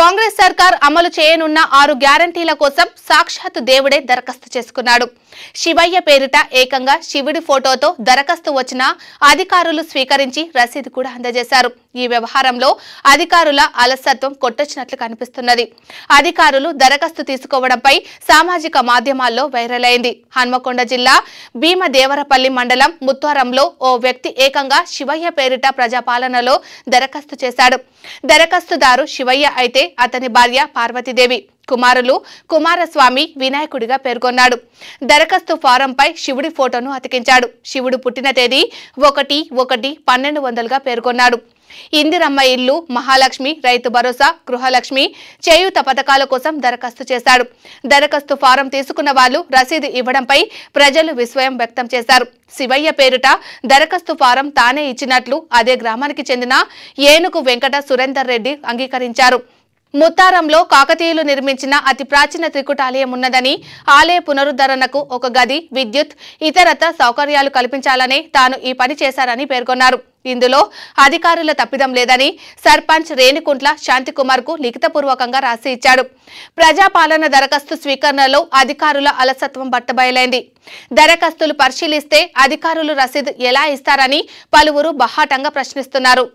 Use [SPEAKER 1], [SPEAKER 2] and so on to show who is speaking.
[SPEAKER 1] కాంగ్రెస్ సర్కార్ అమలు చేయనున్న ఆరు గ్యారంటీల కోసం సాక్షాత్ దేవుడే దరఖాస్తు చేసుకున్నాడు శివయ్య పేరిట ఏకంగా శివుడి ఫోటోతో దరఖాస్తు వచ్చిన అధికారులు స్వీకరించి రసీదు కూడా అందజేశారు ఈ వ్యవహారంలో అధికారుల అలసత్వం కొట్టొచ్చినట్లు కనిపిస్తున్నది అధికారులు దరఖాస్తు తీసుకోవడంపై సామాజిక మాధ్యమాల్లో వైరల్ అయింది హన్మకొండ జిల్లా భీమదేవరపల్లి మండలం ముత్వారంలో ఓ వ్యక్తి ఏకంగా శివయ్య పేరిట ప్రజాపాలనలో దరఖాస్తు చేశాడు దరఖాస్తుదారు శివయ్య అయితే అంటే అతని భార్య పార్వతీదేవి కుమారులు కుమారస్వామి వినాయకుడిగా పేర్కొన్నాడు దరఖాస్తు ఫారంపై శివుడి ఫోటోను అతికించాడు శివుడు పుట్టిన తేదీ ఒకటి ఒకటి పన్నెండు వందలుగా పేర్కొన్నాడు ఇందిరమ్మ ఇల్లు మహాలక్ష్మి రైతు భరోసా గృహలక్ష్మి చేయూత పథకాల కోసం దరఖాస్తు చేశాడు దరఖాస్తు ఫారం తీసుకున్న వాళ్ళు రసీదు ఇవ్వడంపై ప్రజలు విస్వయం వ్యక్తం చేశారు శివయ్య పేరుట దరఖాస్తు ఫారం తానే ఇచ్చినట్లు అదే గ్రామానికి చెందిన ఏనుగు వెంకట సురేందర్ రెడ్డి అంగీకరించారు ముత్తారంలో కాకతీయులు నిర్మించిన అతి ప్రాచీన త్రికుటాలయం ఉన్నదని ఆలయ పునరుద్ధరణకు ఒక గది విద్యుత్ ఇతరత సౌకర్యాలు కల్పించాలని తాను ఈ పని చేశారని పేర్కొన్నారు ఇందులో అధికారుల తప్పిదం లేదని సర్పంచ్ రేణికుంట్ల శాంతికుమార్ కు లిఖితపూర్వకంగా రాసి ఇచ్చాడు ప్రజాపాలన దరఖాస్తు స్వీకరణలో అధికారుల అలసత్వం బట్టబయలైంది దరఖాస్తులు పరిశీలిస్తే అధికారులు రసీదు ఎలా ఇస్తారని పలువురు బహాటంగా ప్రశ్నిస్తున్నారు